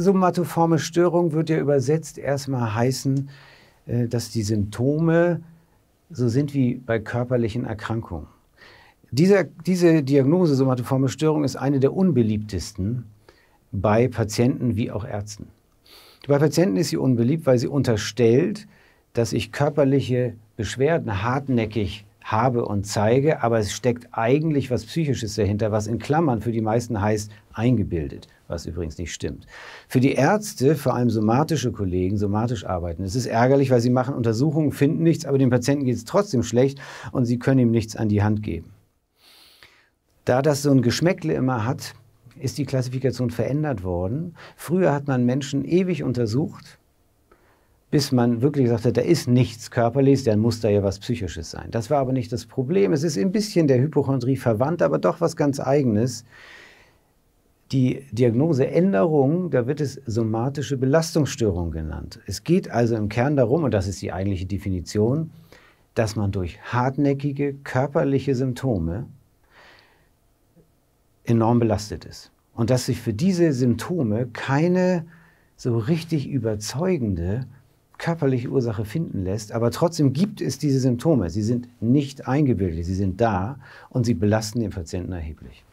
somatoforme Störung wird ja übersetzt erstmal heißen, äh, dass die Symptome so sind wie bei körperlichen Erkrankungen. Diese, diese Diagnose somatoforme Störung ist eine der unbeliebtesten bei Patienten wie auch Ärzten. Bei Patienten ist sie unbeliebt, weil sie unterstellt, dass ich körperliche Beschwerden hartnäckig habe und zeige, aber es steckt eigentlich was Psychisches dahinter, was in Klammern für die meisten heißt eingebildet, was übrigens nicht stimmt. Für die Ärzte, vor allem somatische Kollegen, somatisch arbeiten, es ist ärgerlich, weil sie machen Untersuchungen, finden nichts, aber dem Patienten geht es trotzdem schlecht und sie können ihm nichts an die Hand geben. Da das so ein Geschmäckle immer hat, ist die Klassifikation verändert worden. Früher hat man Menschen ewig untersucht bis man wirklich gesagt hat, da ist nichts Körperliches, dann muss da ja was Psychisches sein. Das war aber nicht das Problem. Es ist ein bisschen der Hypochondrie verwandt, aber doch was ganz Eigenes. Die Diagnoseänderung, da wird es somatische Belastungsstörung genannt. Es geht also im Kern darum, und das ist die eigentliche Definition, dass man durch hartnäckige körperliche Symptome enorm belastet ist. Und dass sich für diese Symptome keine so richtig überzeugende körperliche Ursache finden lässt. Aber trotzdem gibt es diese Symptome. Sie sind nicht eingebildet, sie sind da und sie belasten den Patienten erheblich.